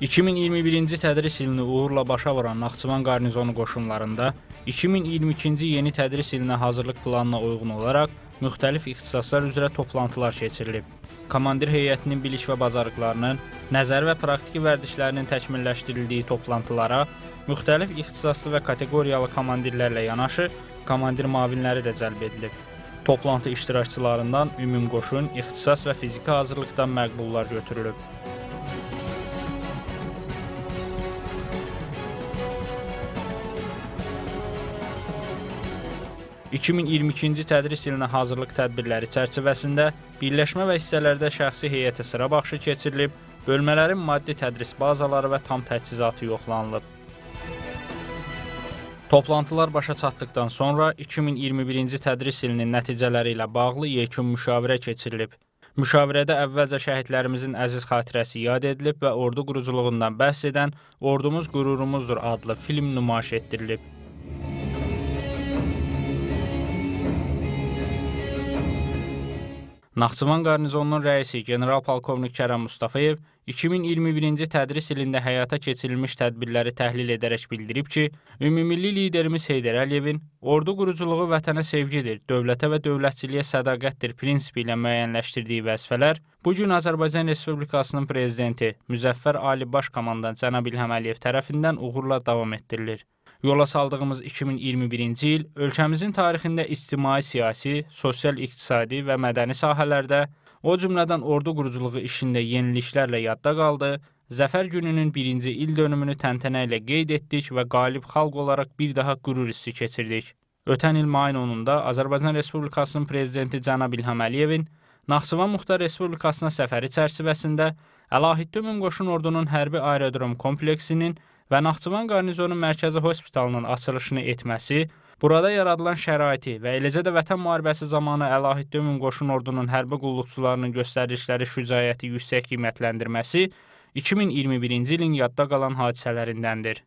2021-ci tədris ilini uğurla başa vuran Naxçıvan qarnizonu qoşunlarında 2022-ci yeni tədris ilinə hazırlıq planına uyğun olaraq müxtəlif ixtisaslar üzrə toplantılar keçirilib. Komandir heyətinin bilik və bacarıqlarının, nəzər və praktiki vərdişlərinin təkmilləşdirildiyi toplantılara müxtəlif ixtisaslı və kateqoriyalı komandirlərlə yanaşı komandir mavinləri də cəlb edilib. Toplantı iştirakçılarından ümumqoşun, ixtisas və fiziki hazırlıqdan məqbullar götürülüb. 2022-ci tədris ilinə hazırlıq tədbirləri çərçivəsində birləşmə və hissələrdə şəxsi heyətə sıra baxışı keçirilib, bölmələrin maddi tədris bazaları və tam təchizatı yoxlanılıb. Toplantılar başa çatdıqdan sonra 2021-ci tədris ilinin nəticələri ilə bağlı yekun müşavirə keçirilib. Müşavirədə əvvəlcə şəhidlərimizin əziz xatirəsi yad edilib və ordu quruculuğundan bəhs edən Ordumuz qürurumuzdur adlı film nümayiş etdirilib. Naxçıvan qarnizonunun rəisi general polkovnik Kərəm Mustafayev 2021-ci tədris ilində həyata keçirilmiş tədbirləri təhlil edərək bildirib ki, ümumilli liderimiz Heydər Əliyevin ordu quruculuğu vətənə sevgidir, dövlətə və dövlətçiliyə sədaqətdir prinsipi ilə müəyyənləşdirdiyi vəzifələr bu gün Azərbaycan Respublikasının prezidenti Müzəffər Ali Baş Komandan cənab İlham Əliyev tərəfindən uğurla davam etdirilir. Yola saldığımız 2021-ci il ölkəmizin tarixində ictimai, siyasi, sosial, iqtisadi və mədəni sahələrdə, o cümlədən ordu quruculuğu işində yeniliklərlə yadda qaldı, Zəfər gününün birinci il dönümünü təntənə ilə qeyd etdik və qalib xalq olaraq bir daha qürur hissi keçirdik. Ötən il mayın 10-da Azərbaycan Respublikasının prezidenti Cənab İlham Əliyevin Naxçıvan Muxtar Respublikasına səfəri çərçivəsində Əlahiddə Ümumqoşun Ordunun hərbi aerodrom kompleksinin və Naxçıvan qarnizonun mərkəzi hospitalının açılışını etməsi Burada yaradılan şəraiti və eləcə də Vətən müharibəsi zamanı Əlahiddə Ümumqoşun ordunun hərbi qulluqçularının göstərdikləri şücaəti yüksək qiymətləndirməsi 2021-ci ilin yadda qalan hadisələrindəndir.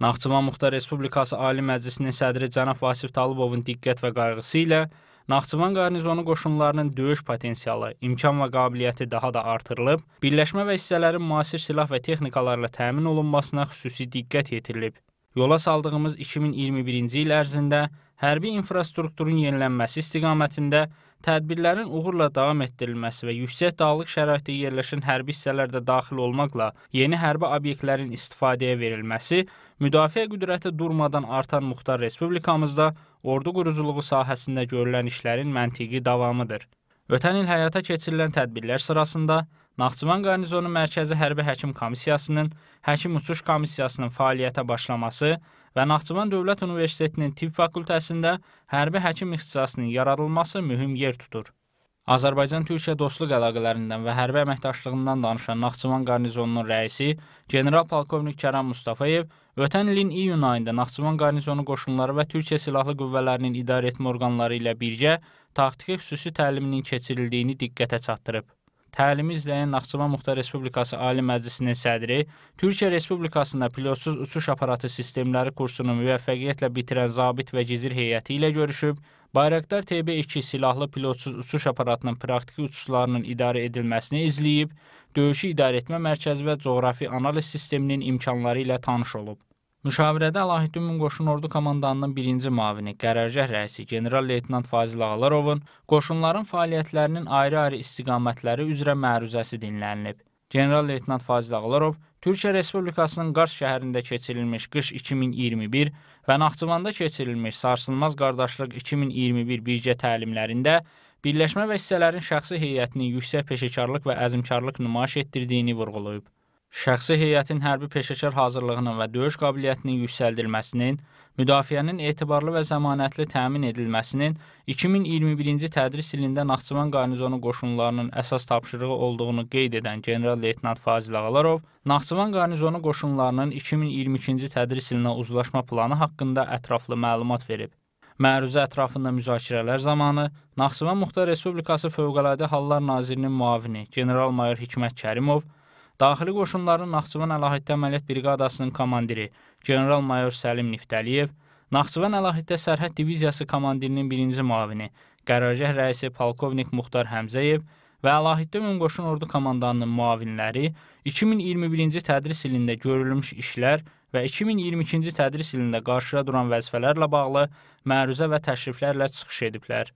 Naxçıvan Muxtar Respublikası Ali Məclisinin sədri cənab Vasif Talıbovun diqqət və qayğısı ilə Naxçıvan qarnizonu qoşunlarının döyüş potensialı, imkan və qabiliyyəti daha da artırılıb, birləşmə və hissələrin müasir silah və texnikalarla təmin olunmasına xüsusi diqqət yetirilib yola saldığımız 2021-ci il ərzində hərbi infrastrukturun yenilənməsi istiqamətində tədbirlərin uğurla davam etdirilməsi və yüksək dağlıq şəraitdə yerləşən hərbi hissələr də daxil olmaqla yeni hərbi obyektlərin istifadəyə verilməsi, müdafiə qüdrəti durmadan artan muxtar respublikamızda ordu quruculuğu sahəsində görülən işlərin məntiqi davamıdır. Ötən il həyata keçirilən tədbirlər sırasında Naxçıvan Qarnizonu Mərkəzi Hərbi Həkim Komissiyasının Həkim Uçuş Komissiyasının fəaliyyətə başlaması və Naxçıvan Dövlət Universitetinin Tibb Fakültəsində hərbi həkim ixtisasının yaradılması mühüm yer tutur. Azərbaycan-Türkiyə dostluq əlaqələrindən və hərbi əməkdaşlığından danışan Naxçıvan qarnizonunun rəisi general polkovnik Kəram Mustafayev ötən ilin iyun ayında Naxçıvan qarnizonu qoşunları və Türkiyə Silahlı Qüvvələrinin idarəetmə orqanları ilə birgə taktiki xüsusi təliminin keçirildiyini diqqətə çatdırıb. Təlimi izləyən Naxçıvan Muxtar Respublikası Ali Məclisinin sədri Türkiyə Respublikasında pilotsuz uçuş aparatı sistemləri kursunu müvəffəqiyyətlə bitirən zabit və gizir heyəti ilə görüşüb, Bayraqdar TB2 silahlı pilotsuz uçuş aparatının praktiki uçuşlarının idarə edilməsini izləyib, döyüşü idarəetmə mərkəzi və coğrafi analiz sisteminin imkanları ilə tanış olub. Müşavirədə Əlahəddin Münqoşun ordu komandanının birinci mavini, qərargah rəisi general-leytenant Fazil Ağlarovun qoşunların fəaliyyətlərinin ayrı-ayrı istiqamətləri üzrə məruzəsi dinlənilib. General-leytenant Fazil Ağlarov Türkiyə Respublikasının Qars şəhərində keçirilmiş qış 2021 və Naxçıvanda keçirilmiş Sarsılmaz Qardaşlıq 2021 birgə təlimlərində birləşmə və hissələrin şəxsi heyətinin yüksək peşəkarlıq və əzmkarlıq nümayiş etdirdiyini vurğulayıb. Şəxsi heyətin hərbi peşəkar hazırlığının və döyüş qabiliyyətinin yüksəldilməsinin, müdafiənin etibarlı və zəmanətli təmin edilməsinin 2021-ci tədris ilində Naxçıvan qarnizonu qoşunlarının əsas tapşırığı olduğunu qeyd edən general-leytenant Fazil Ağalarov, Naxçıvan qarnizonu qoşunlarının 2022-ci tədris ilinə uzlaşma planı haqqında ətraflı məlumat verib. Məruzə ətrafında müzakirələr zamanı Naxçıvan Muxtar Respublikası Fövqəladə Hallar Nazirinin müavini general-mayor Hikmət Kərimov Daxili qoşunların Naxçıvan Əlahiddə Əməliyyat Briqadasının komandiri general-mayor Səlim Niftəliyev, Naxçıvan Əlahiddə Sərhəd Diviziyası komandirinin birinci muavini, qərargah rəisi polkovnik Muxtar Həmzəyev və Əlahiddə Ümumqoşun Ordu komandanının muavinləri 2021-ci tədris ilində görülmüş işlər və 2022-ci tədris ilində qarşıya duran vəzifələrlə bağlı məruzə və təşriflərlə çıxış ediblər.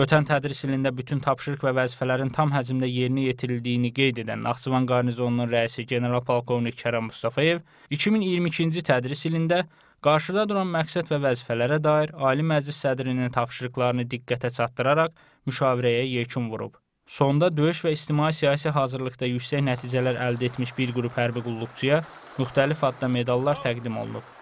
Ötən tədris ilində bütün tapşırıq və vəzifələrin tam həcmdə yerinə yetirildiyini qeyd edən Naxçıvan qarnizonunun rəisi general polkovnik Kərəm Mustafayev 2022-ci tədris ilində qarşıda duran məqsəd və vəzifələrə dair Ali Məclis sədrinin tapşırıqlarını diqqətə çatdıraraq müşavirəyə yekun vurub. Sonda döyüş və ictimai-siyasi hazırlıqda yüksək nəticələr əldə etmiş bir qrup hərbi qulluqçuya müxtəlif adda medallar təqdim olunub.